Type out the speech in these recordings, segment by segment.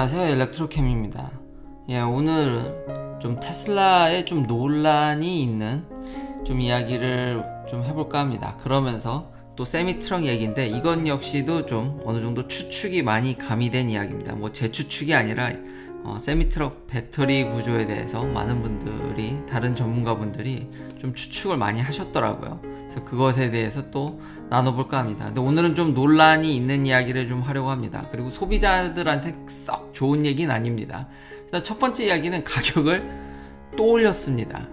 안녕하세요 일렉트로캠입니다 예 오늘은 좀 테슬라에 좀 논란이 있는 좀 이야기를 좀 해볼까 합니다 그러면서 또 세미트럭 얘기인데 이건 역시도 좀 어느 정도 추측이 많이 가미된 이야기입니다 뭐 제 추측이 아니라 어, 세미트럭 배터리 구조에 대해서 많은 분들이 다른 전문가분들이 좀 추측을 많이 하셨더라고요 그래서 그것에 대해서 또 나눠볼까 합니다. 근데 오늘은 좀 논란이 있는 이야기를 좀 하려고 합니다. 그리고 소비자들한테 썩 좋은 얘기는 아닙니다. 일단 첫 번째 이야기는 가격을 또 올렸습니다.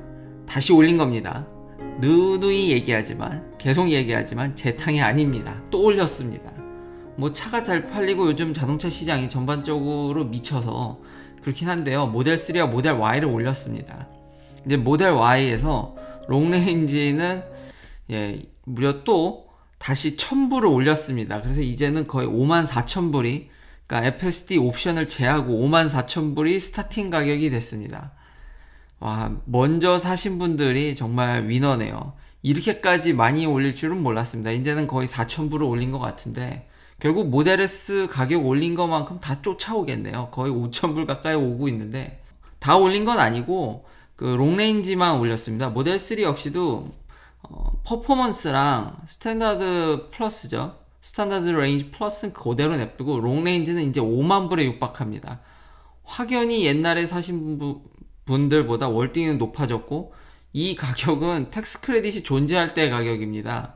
다시 올린 겁니다. 누누이 얘기하지만 계속 얘기하지만 재 탕이 아닙니다. 또 올렸습니다. 뭐 차가 잘 팔리고 요즘 자동차 시장이 전반적으로 미쳐서 그렇긴 한데요. 모델 3와 모델 Y를 올렸습니다. 이제 모델 Y에서 롱레인지는 예, 무려 또 다시 1000불을 올렸습니다. 그래서 이제는 거의 54,000불이 그러니까 FSD 옵션을 제하고 54,000불이 스타팅 가격이 됐습니다. 와, 먼저 사신 분들이 정말 위너네요. 이렇게까지 많이 올릴 줄은 몰랐습니다. 이제는 거의 4,000불을 올린 것 같은데 결국 모델 S 가격 올린 것만큼 다 쫓아오겠네요. 거의 5,000불 가까이 오고 있는데 다 올린 건 아니고 그 롱레인지만 올렸습니다. 모델 3 역시도 어, 퍼포먼스랑 스탠다드 플러스죠. 스탠다드 레인지 플러스는 그대로 냅두고 롱 레인지는 이제 5만 불에 육박합니다. 확연히 옛날에 사신 분들보다 월등히 높아졌고 이 가격은 텍스 크레딧이 존재할 때 가격입니다.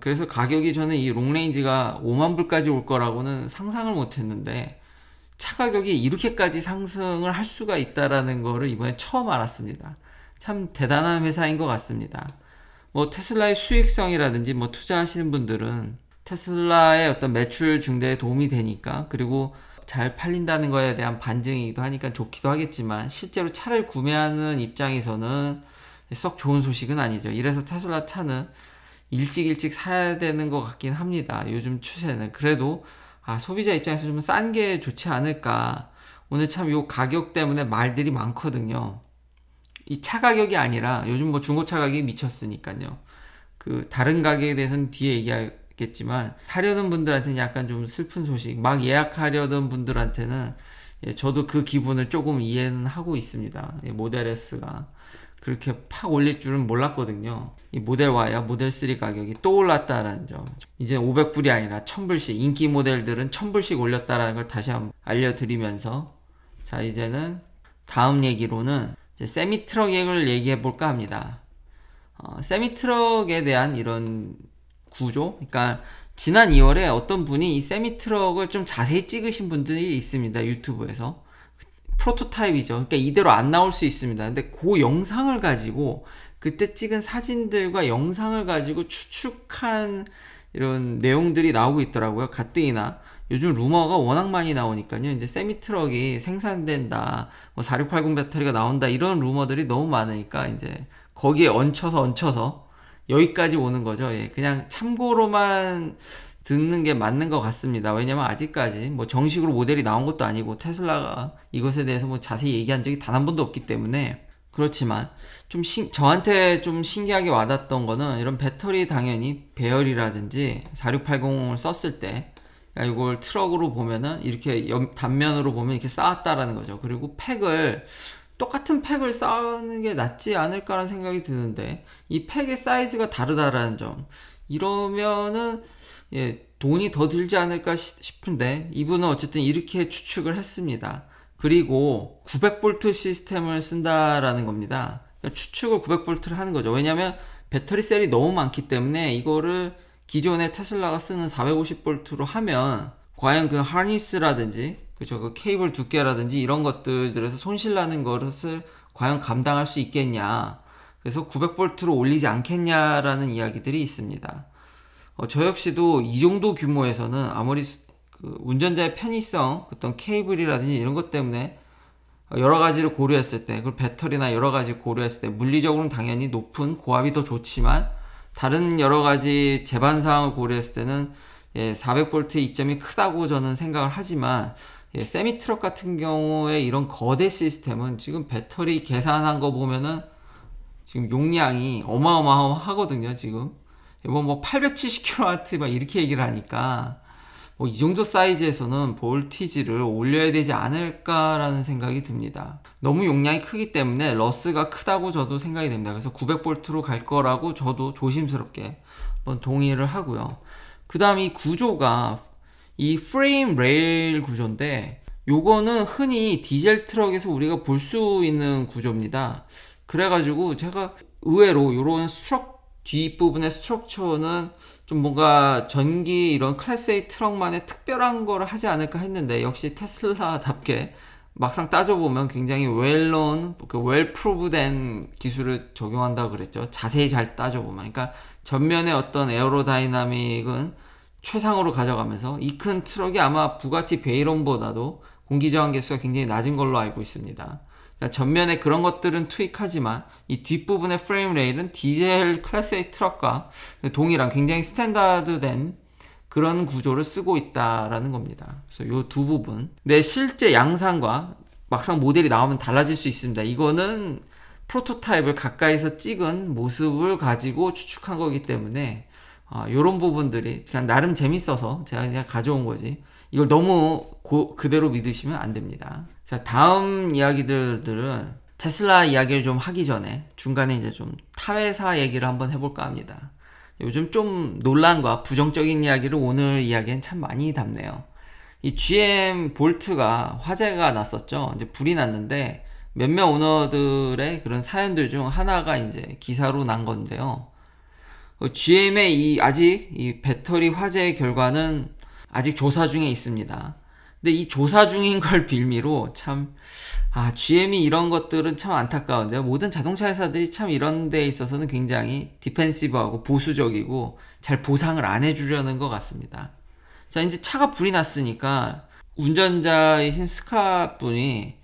그래서 가격이 저는 이 롱레인지가 5만 불까지 올 거라고는 상상을 못 했는데 차 가격이 이렇게까지 상승을 할 수가 있다라는 거를 이번에 처음 알았습니다. 참 대단한 회사인 것 같습니다. 뭐 테슬라의 수익성이라든지 뭐 투자하시는 분들은 테슬라의 어떤 매출 증대에 도움이 되니까 그리고 잘 팔린다는 거에 대한 반증이기도 하니까 좋기도 하겠지만 실제로 차를 구매하는 입장에서는 썩 좋은 소식은 아니죠. 이래서 테슬라 차는 일찍 일찍 사야 되는 것 같긴 합니다. 요즘 추세는 그래도 아 소비자 입장에서 좀 싼 게 좋지 않을까. 오늘 참 요 가격 때문에 말들이 많거든요. 이차 가격이 아니라 요즘 뭐 중고차 가격이 미쳤으니까요. 그 다른 가격에 대해서는 뒤에 얘기하겠지만 타려는 분들한테는 약간 좀 슬픈 소식. 막 예약하려던 분들한테는 예, 저도 그 기분을 조금 이해는 하고 있습니다. 예, 모델 S가 그렇게 팍 올릴 줄은 몰랐거든요. 이 모델 Y와 모델 3 가격이 또 올랐다라는 점. 이제 500불이 아니라 1000불씩 인기 모델들은 1000불씩 올렸다라는 걸 다시 한번 알려드리면서 자 이제는 다음 얘기로는 세미 트럭을 얘기해 볼까 합니다. 어, 세미 트럭에 대한 이런 구조, 그러니까 지난 2월에 어떤 분이 이 세미 트럭을 좀 자세히 찍으신 분들이 있습니다 유튜브에서 그 프로토타입이죠. 그러니까 이대로 안 나올 수 있습니다. 근데 그 영상을 가지고 그때 찍은 사진들과 영상을 가지고 추측한 이런 내용들이 나오고 있더라고요. 가뜩이나 요즘 루머가 워낙 많이 나오니까요. 이제 세미 트럭이 생산된다, 뭐 4680 배터리가 나온다 이런 루머들이 너무 많으니까 이제 거기에 얹혀서 얹혀서 여기까지 오는 거죠. 예, 그냥 참고로만 듣는 게 맞는 것 같습니다. 왜냐면 아직까지 뭐 정식으로 모델이 나온 것도 아니고 테슬라가 이것에 대해서 뭐 자세히 얘기한 적이 단 한 번도 없기 때문에 그렇지만 좀 신, 저한테 좀 신기하게 와닿던 거는 이런 배터리 당연히 배열이라든지 4680을 썼을 때 그러니까 이걸 트럭으로 보면은 이렇게 옆, 단면으로 보면 이렇게 쌓았다라는 거죠. 그리고 팩을 똑같은 팩을 쌓는 게 낫지 않을까라는 생각이 드는데 이 팩의 사이즈가 다르다라는 점 이러면은 예, 돈이 더 들지 않을까 싶은데 이분은 어쨌든 이렇게 추측을 했습니다. 그리고 900V 시스템을 쓴다라는 겁니다. 그러니까 추측을 900V를 하는 거죠. 왜냐하면 배터리 셀이 너무 많기 때문에 이거를 기존의 테슬라가 쓰는 450볼트로 하면 과연 그 하니스라든지 그죠 그 케이블 두께라든지 이런 것들에서 손실나는 것을 과연 감당할 수 있겠냐 그래서 900볼트로 올리지 않겠냐라는 이야기들이 있습니다. 어, 저 역시도 이 정도 규모에서는 아무리 그 운전자의 편의성 어떤 케이블이라든지 이런 것 때문에 여러 가지를 고려했을 때, 그 배터리나 여러 가지 고려했을 때 물리적으로는 당연히 높은 고압이 더 좋지만 다른 여러 가지 제반 사항을 고려했을 때는 예, 400볼트 의 이점이 크다고 저는 생각을 하지만 예, 세미 트럭 같은 경우에 이런 거대 시스템은 지금 배터리 계산한 거 보면은 지금 용량이 어마어마하거든요 지금 이번 뭐 870kW 뭐 막 이렇게 얘기를 하니까 뭐이 정도 사이즈에서는 볼티지를 올려야 되지 않을까라는 생각이 듭니다. 너무 용량이 크기 때문에 러스가 크다고 저도 생각이 됩니다. 그래서 900볼트로 갈 거라고 저도 조심스럽게 한번 동의를 하고요. 그 다음 이 구조가 이 프레임 레일 구조인데 요거는 흔히 디젤 트럭에서 우리가 볼 수 있는 구조입니다. 그래가지고 제가 의외로 요런 스트럭 뒷부분의 스트럭처는 좀 뭔가 전기 이런 클래스 A 트럭만의 특별한 거를 하지 않을까 했는데 역시 테슬라답게 막상 따져보면 굉장히 웰론, 웰 프로브된 기술을 적용한다 그랬죠. 자세히 잘 따져보면. 그러니까 전면에 어떤 에어로다이나믹은 최상으로 가져가면서 이 큰 트럭이 아마 부가티 베이론보다도 공기저항 개수가 굉장히 낮은 걸로 알고 있습니다. 그러니까 전면에 그런 것들은 투입하지만 이 뒷부분의 프레임 레일은 디젤 클래스 A 트럭과 동일한 굉장히 스탠다드된 그런 구조를 쓰고 있다라는 겁니다. 그래서 이두 부분. 근데 실제 양상과 막상 모델이 나오면 달라질 수 있습니다. 이거는 프로토타입을 가까이서 찍은 모습을 가지고 추측한 거기 때문에 이런 아, 어, 부분들이 그냥 나름 재밌어서 제가 그냥 가져온 거지. 이걸 너무 고, 그대로 믿으시면 안 됩니다. 자, 다음 이야기들은 테슬라 이야기를 좀 하기 전에 중간에 이제 좀 타회사 얘기를 한번 해볼까 합니다. 요즘 좀 논란과 부정적인 이야기를 오늘 이야기엔 참 많이 담네요. 이 GM 볼트가 화재가 났었죠. 이제 불이 났는데 몇몇 오너들의 그런 사연들 중 하나가 이제 기사로 난 건데요. 어, GM의 이 아직 이 배터리 화재 결과는 아직 조사 중에 있습니다. 근데 이 조사 중인 걸 빌미로 참, 아, GM이 이런 것들은 참 안타까운데요. 모든 자동차 회사들이 참 이런 데 있어서는 굉장히 디펜시브하고 보수적이고 잘 보상을 안 해주려는 것 같습니다. 자, 이제 차가 불이 났으니까 운전자이신 스카 분이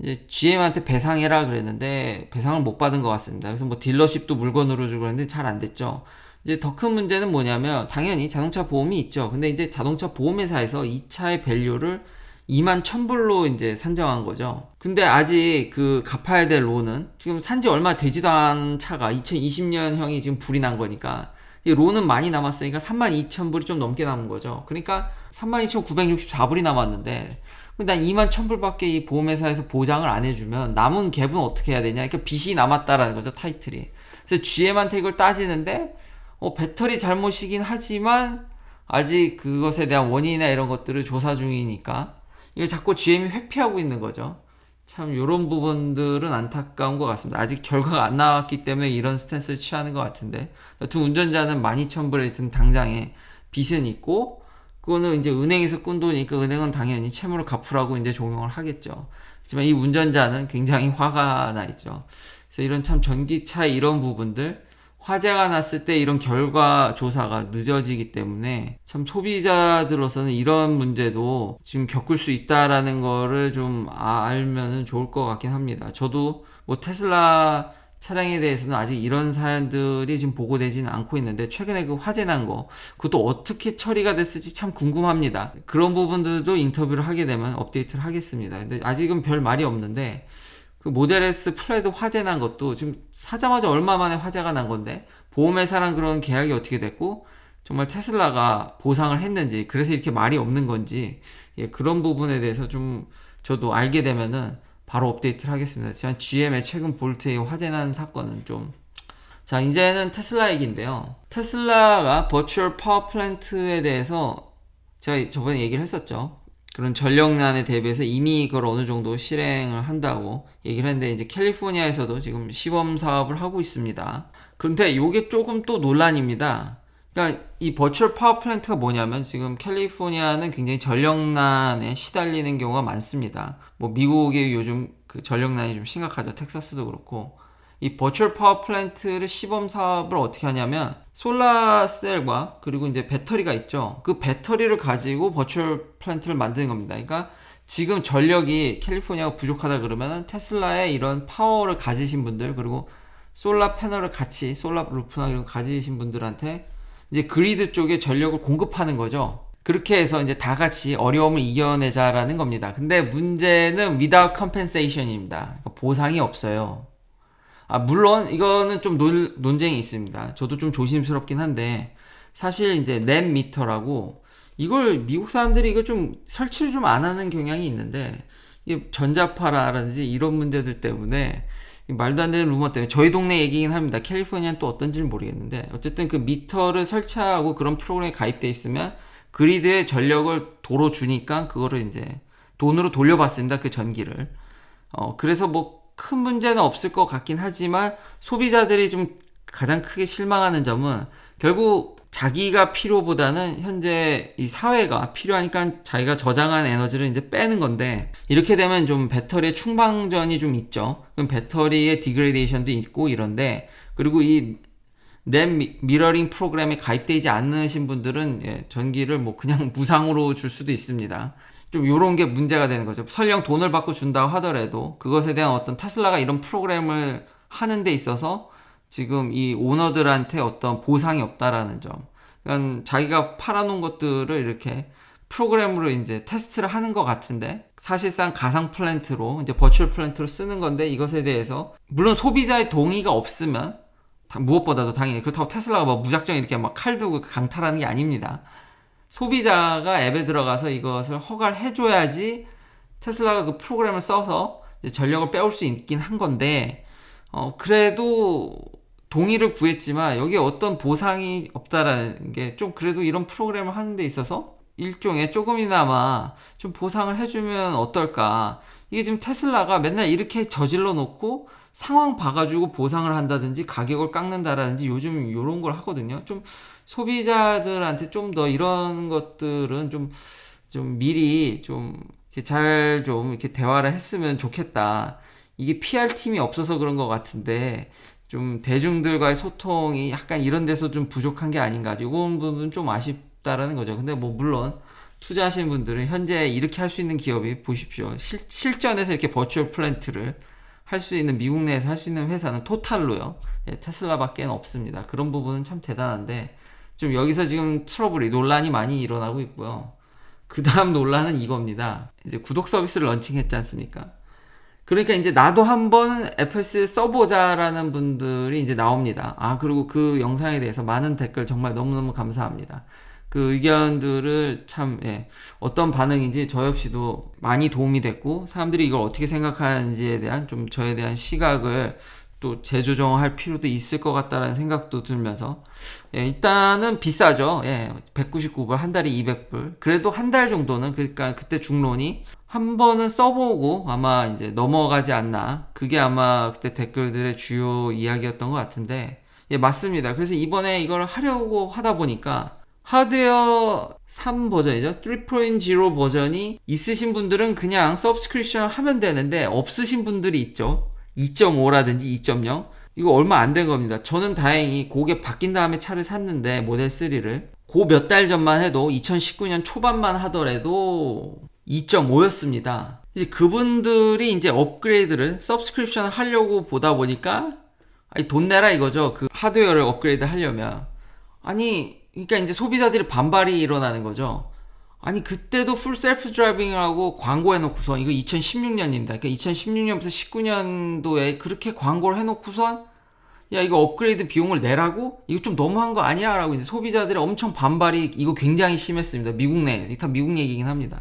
이제 GM한테 배상해라 그랬는데 배상을 못 받은 것 같습니다. 그래서 뭐 딜러십도 물건으로 주고 그랬는데 잘 안 됐죠. 이제 더 큰 문제는 뭐냐면 당연히 자동차 보험이 있죠. 근데 이제 자동차 보험회사에서 이 차의 밸류를 2만 1000불로 이제 산정한 거죠. 근데 아직 그 갚아야 될 론은 지금 산지 얼마 되지도 않은 차가 2020년형이 지금 불이 난 거니까 이 론은 많이 남았으니까 3만 2천불이 좀 넘게 남은 거죠. 그러니까 3만 2,964불이 남았는데 난 2만 1000불밖에 이 보험회사에서 보장을 안 해주면 남은 갭은 어떻게 해야 되냐. 그러니까 빚이 남았다라는 거죠. 타이틀이. 그래서 GM한테 이걸 따지는데 어, 배터리 잘못이긴 하지만 아직 그것에 대한 원인이나 이런 것들을 조사 중이니까 이걸 자꾸 GM이 회피하고 있는 거죠. 참 이런 부분들은 안타까운 것 같습니다. 아직 결과가 안 나왔기 때문에 이런 스탠스를 취하는 것 같은데 두 운전자는 12,000불에 당장에 빚은 있고 그거는 이제 은행에서 꾼 돈이니까 은행은 당연히 채무를 갚으라고 이제 적용을 하겠죠. 하지만 이 운전자는 굉장히 화가 나 있죠. 그래서 이런 참 전기차 이런 부분들 화재가 났을 때 이런 결과 조사가 늦어지기 때문에 참 소비자들로서는 이런 문제도 지금 겪을 수 있다라는 거를 좀알면 아, 좋을 것 같긴 합니다. 저도 뭐 테슬라 차량에 대해서는 아직 이런 사연들이 지금 보고되지는 않고 있는데 최근에 그 화재 난 거 그것도 어떻게 처리가 됐을지 참 궁금합니다. 그런 부분들도 인터뷰를 하게 되면 업데이트를 하겠습니다. 근데 아직은 별 말이 없는데 그 모델 S 플레드 화재 난 것도 지금 사자마자 얼마 만에 화재가 난 건데 보험회사랑 그런 계약이 어떻게 됐고 정말 테슬라가 보상을 했는지 그래서 이렇게 말이 없는 건지 예, 그런 부분에 대해서 좀 저도 알게 되면은 바로 업데이트를 하겠습니다. 지만 GM의 최근 볼트의 화재난 사건은 좀 자, 이제는 테슬라 얘기인데요. 테슬라가 버추얼 파워 플랜트에 대해서 제가 저번에 얘기를 했었죠. 그런 전력난에 대비해서 이미 이걸 어느 정도 실행을 한다고 얘기를 했는데 이제 캘리포니아에서도 지금 시범 사업을 하고 있습니다. 그런데 이게 조금 또 논란입니다. 그러니까 이 버추얼 파워 플랜트가 뭐냐면 지금 캘리포니아는 굉장히 전력난에 시달리는 경우가 많습니다. 뭐 미국의 요즘 그 전력난이 좀 심각하죠. 텍사스도 그렇고 이 버추얼 파워 플랜트를 시범 사업을 어떻게 하냐면 솔라셀과 그리고 이제 배터리가 있죠. 그 배터리를 가지고 버추얼 플랜트를 만드는 겁니다. 그러니까 지금 전력이 캘리포니아가 부족하다 그러면 테슬라의 이런 파워를 가지신 분들 그리고 솔라 패널을 같이 솔라 루프나 이런 가지신 분들한테 이제 그리드 쪽에 전력을 공급하는 거죠. 그렇게 해서 이제 다 같이 어려움을 이겨내자라는 겁니다. 근데 문제는 without compensation입니다. 그러니까 보상이 없어요. 아, 물론 이거는 좀 논, 논쟁이 있습니다. 저도 좀 조심스럽긴 한데 사실 이제 램 미터라고 이걸 미국 사람들이 이걸 좀 설치를 좀 안 하는 경향이 있는데 이게 전자파라든지 이런 문제들 때문에 말도 안 되는 루머 때문에 저희 동네 얘기긴 합니다. 캘리포니아는 또 어떤지는 모르겠는데 어쨌든 그 미터를 설치하고 그런 프로그램에 가입돼 있으면 그리드에 전력을 도로 주니까 그거를 이제 돈으로 돌려봤습니다. 그 전기를. 어, 그래서 뭐큰 문제는 없을 것 같긴 하지만 소비자들이 좀 가장 크게 실망하는 점은 결국 자기가 필요보다는 현재 이 사회가 필요하니까 자기가 저장한 에너지를 이제 빼는 건데 이렇게 되면 좀 배터리의 충방전이 좀 있죠. 그럼 배터리의 디그레데이션도 있고 이런데 그리고 이 넷 미러링 프로그램에 가입되지 않으신 분들은 예, 전기를 뭐 그냥 무상으로 줄 수도 있습니다. 좀 요런 게 문제가 되는 거죠. 설령 돈을 받고 준다고 하더라도 그것에 대한 어떤 테슬라가 이런 프로그램을 하는 데 있어서 지금 이 오너들한테 어떤 보상이 없다라는 점. 그러니까 자기가 팔아놓은 것들을 이렇게 프로그램으로 이제 테스트를 하는 것 같은데 사실상 가상 플랜트로 이제 버츄얼 플랜트로 쓰는 건데 이것에 대해서 물론 소비자의 동의가 없으면 무엇보다도 당연히 그렇다고 테슬라가 막 뭐 무작정 이렇게 막 칼두고 강탈하는 게 아닙니다. 소비자가 앱에 들어가서 이것을 허가를 해줘야지 테슬라가 그 프로그램을 써서 전력을 빼올 수 있긴 한 건데 어, 그래도 동의를 구했지만 여기에 어떤 보상이 없다라는 게 좀 그래도 이런 프로그램을 하는 데 있어서 일종의 조금이나마 좀 보상을 해주면 어떨까 이게 지금 테슬라가 맨날 이렇게 저질러 놓고 상황 봐가지고 보상을 한다든지 가격을 깎는다라든지 요즘 요런 걸 하거든요 좀 소비자들한테 좀 더 이런 것들은 좀, 좀 미리 좀 잘 좀 이렇게 대화를 했으면 좋겠다. 이게 PR 팀이 없어서 그런 것 같은데, 좀 대중들과의 소통이 약간 이런 데서 좀 부족한 게 아닌가. 이건 부분 좀 아쉽다라는 거죠. 근데 뭐, 물론, 투자하신 분들은 현재 이렇게 할 수 있는 기업이 보십시오. 실, 실전에서 이렇게 버추얼 플랜트를 할 수 있는 미국 내에서 할 수 있는 회사는 토탈로요. 예, 테슬라밖에 없습니다. 그런 부분은 참 대단한데 좀 여기서 지금 트러블이 논란이 많이 일어나고 있고요. 그 다음 논란은 이겁니다. 이제 구독 서비스를 런칭했지 않습니까? 그러니까 이제 나도 한번 FS를 써보자라는 분들이 이제 나옵니다. 아, 그리고 그 영상에 대해서 많은 댓글 정말 너무너무 감사합니다. 그 의견들을 참, 예, 어떤 반응인지 저 역시도 많이 도움이 됐고, 사람들이 이걸 어떻게 생각하는지에 대한 좀 저에 대한 시각을 또 재조정할 필요도 있을 것 같다는 생각도 들면서 예, 일단은 비싸죠. 예, 199불 한 달에 200불. 그래도 한 달 정도는 그, 그러니까 그때 중론이 한 번은 써보고 아마 이제 넘어가지 않나. 그게 아마 그때 댓글들의 주요 이야기였던 것 같은데 예, 맞습니다. 그래서 이번에 이걸 하려고 하다 보니까 하드웨어 3 버전이죠. 3.0 버전이 있으신 분들은 그냥 서브스크립션 하면 되는데 없으신 분들이 있죠. 2.5라든지 2.0 이거 얼마 안 된 겁니다. 저는 다행히 고게 바뀐 다음에 차를 샀는데 모델 3를 고 몇 달 전만 해도 2019년 초반만 하더라도 2.5였습니다. 이제 그분들이 이제 업그레이드를 서브스크립션을 하려고 보다 보니까 아니 돈 내라 이거죠. 그 하드웨어를 업그레이드 하려면 아니 그러니까 이제 소비자들이 반발이 일어나는 거죠. 아니 그때도 풀 셀프 드라이빙이라고 광고해놓고선 이거 2016년입니다. 그러니까 2016년부터 19년도에 그렇게 광고를 해놓고선 야 이거 업그레이드 비용을 내라고 이거 좀 너무한 거 아니야라고 이제 소비자들의 엄청 반발이 이거 굉장히 심했습니다. 미국 내에서 다 미국 얘기긴 합니다.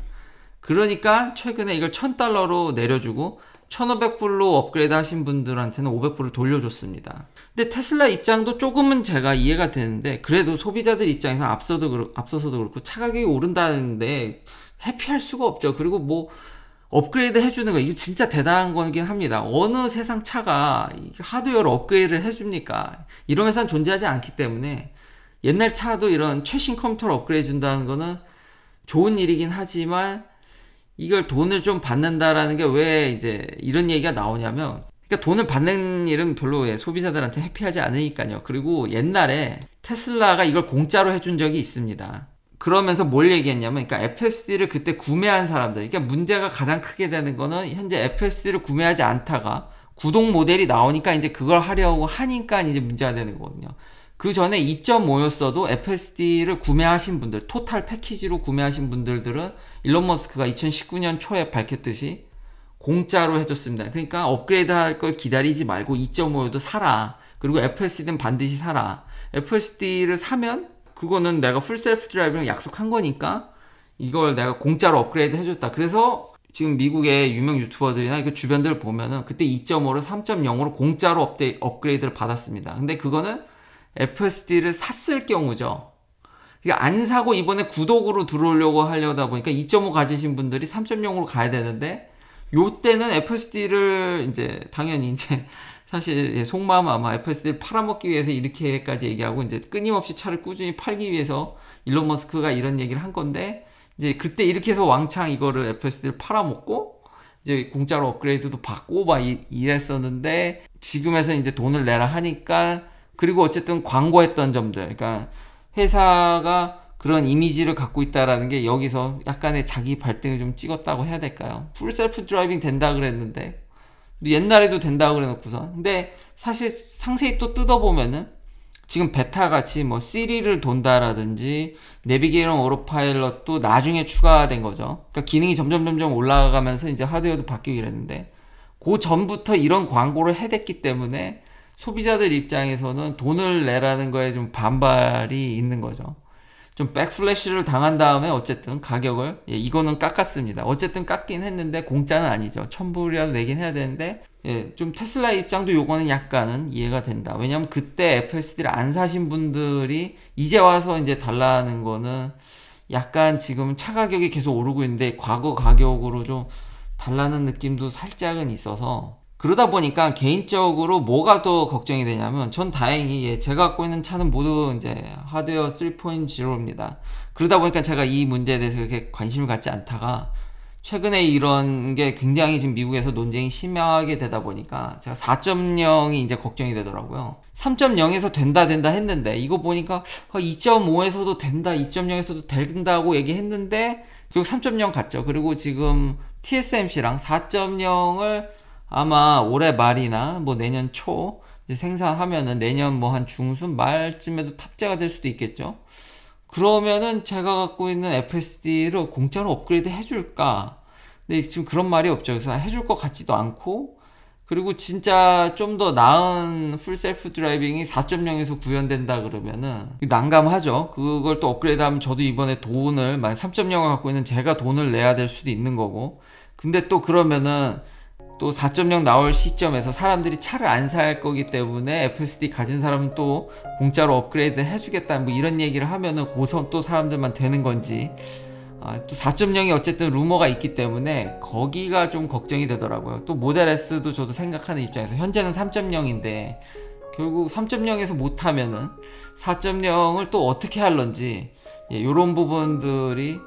그러니까 최근에 이걸 1000달러로 내려주고 1500불로 업그레이드 하신 분들한테는 500불을 돌려줬습니다. 근데 테슬라 입장도 조금은 제가 이해가 되는데 그래도 소비자들 입장에서 앞서도 그렇, 앞서서도 그렇고 차 가격이 오른다는데 해피할 수가 없죠. 그리고 뭐 업그레이드 해주는 거 이게 진짜 대단한 거긴 합니다. 어느 세상 차가 하드웨어로 업그레이드를 해줍니까? 이런 회사는 존재하지 않기 때문에 옛날 차도 이런 최신 컴퓨터를 업그레이드 준다는 거는 좋은 일이긴 하지만 이걸 돈을 좀 받는다라는 게 왜 이제 이런 얘기가 나오냐면 그러니까 돈을 받는 일은 별로 예, 소비자들한테 해피하지 않으니까요. 그리고 옛날에 테슬라가 이걸 공짜로 해준 적이 있습니다. 그러면서 뭘 얘기했냐면, 그러니까 FSD를 그때 구매한 사람들, 그러니까 문제가 가장 크게 되는 거는 현재 FSD를 구매하지 않다가 구독 모델이 나오니까 이제 그걸 하려고 하니까 이제 문제가 되는 거거든요. 그 전에 2.5였어도 FSD를 구매하신 분들, 토탈 패키지로 구매하신 분들들은 일론 머스크가 2019년 초에 밝혔듯이 공짜로 해줬습니다. 그러니까 업그레이드 할 걸 기다리지 말고 2.5에도 사라. 그리고 FSD는 반드시 사라. FSD를 사면 그거는 내가 풀 셀프 드라이빙을 약속한 거니까 이걸 내가 공짜로 업그레이드 해줬다. 그래서 지금 미국의 유명 유튜버들이나 그 주변들 보면은 그때 2 5로 3.0으로 공짜로 업데 업그레이드를 받았습니다. 근데 그거는 FSD를 샀을 경우죠. 안 사고 이번에 구독으로 들어오려고 하려다 보니까 2.5 가지신 분들이 3.0으로 가야 되는데 요때는 FSD를 이제 당연히 이제 사실 예, 속마음 아마 FSD를 팔아먹기 위해서 이렇게까지 얘기하고 이제 끊임없이 차를 꾸준히 팔기 위해서 일론 머스크가 이런 얘기를 한 건데 이제 그때 이렇게 해서 왕창 이거를 FSD를 팔아먹고 이제 공짜로 업그레이드도 받고 막 이, 랬었는데 지금에서 이제 돈을 내라 하니까 그리고 어쨌든 광고했던 점들 그러니까 회사가 그런 이미지를 갖고 있다라는 게 여기서 약간의 자기 발등을 좀 찍었다고 해야 될까요? 풀 셀프 드라이빙 된다 그랬는데 옛날에도 된다 그래놓고서 근데 사실 상세히 또 뜯어보면은 지금 베타같이 뭐 시리를 돈다라든지 내비게이션 오로파일럿도 나중에 추가된 거죠. 그러니까 기능이 점점 점점 올라가면서 이제 하드웨어도 바뀌고 이랬는데 그 전부터 이런 광고를 해댔기 때문에 소비자들 입장에서는 돈을 내라는 거에 좀 반발이 있는 거죠. 좀 백플래시를 당한 다음에 어쨌든 가격을 예, 이거는 깎았습니다. 어쨌든 깎긴 했는데 공짜는 아니죠. 천불이라도 내긴 해야 되는데 예, 좀 테슬라 입장도 요거는 약간은 이해가 된다. 왜냐면 하 그때 FSD를 안 사신 분들이 이제 와서 이제 달라는 거는 약간 지금 차 가격이 계속 오르고 있는데 과거 가격으로 좀 달라는 느낌도 살짝은 있어서 그러다 보니까 개인적으로 뭐가 더 걱정이 되냐면 전 다행히 예, 제가 갖고 있는 차는 모두 이제 하드웨어 3.0입니다. 그러다 보니까 제가 이 문제에 대해서 그렇게 관심을 갖지 않다가 최근에 이런 게 굉장히 지금 미국에서 논쟁이 심하게 되다 보니까 제가 4.0이 이제 걱정이 되더라고요. 3.0에서 된다 된다 했는데 이거 보니까 2.5에서도 아, 된다, 2.0에서도 된다고 얘기했는데 결국 3.0 갔죠. 그리고 지금 TSMC랑 4.0을 아마 올해 말이나 뭐 내년 초 생산하면은 내년 뭐 한 중순 말쯤에도 탑재가 될 수도 있겠죠. 그러면은 제가 갖고 있는 FSD를 공짜로 업그레이드 해줄까? 근데 지금 그런 말이 없죠. 그래서 해줄 것 같지도 않고 그리고 진짜 좀 더 나은 풀셀프 드라이빙이 4.0에서 구현된다 그러면은 난감하죠. 그걸 또 업그레이드 하면 저도 이번에 돈을 만약 3.0을 갖고 있는 제가 돈을 내야 될 수도 있는 거고 근데 또 그러면은 또4.0 나올 시점에서 사람들이 차를 안 살 거기 때문에 FSD 가진 사람은 또 공짜로 업그레이드 해주겠다 뭐 이런 얘기를 하면은 고선 또 사람들만 되는 건지 아, 또 4.0이 어쨌든 루머가 있기 때문에 거기가 좀 걱정이 되더라고요. 또 모델 S도 저도 생각하는 입장에서 현재는 3.0인데 결국 3.0에서 못하면은 4.0을 또 어떻게 할런지 예, 이런 부분들이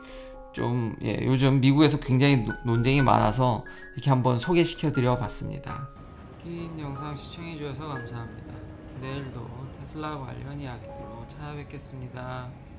좀 예, 요즘 미국에서 굉장히 노, 논쟁이 많아서 이렇게 한번 소개시켜 드려 봤습니다. 긴 영상 시청해 주셔서 감사합니다. 내일도 테슬라 관련 이야기로 찾아뵙겠습니다.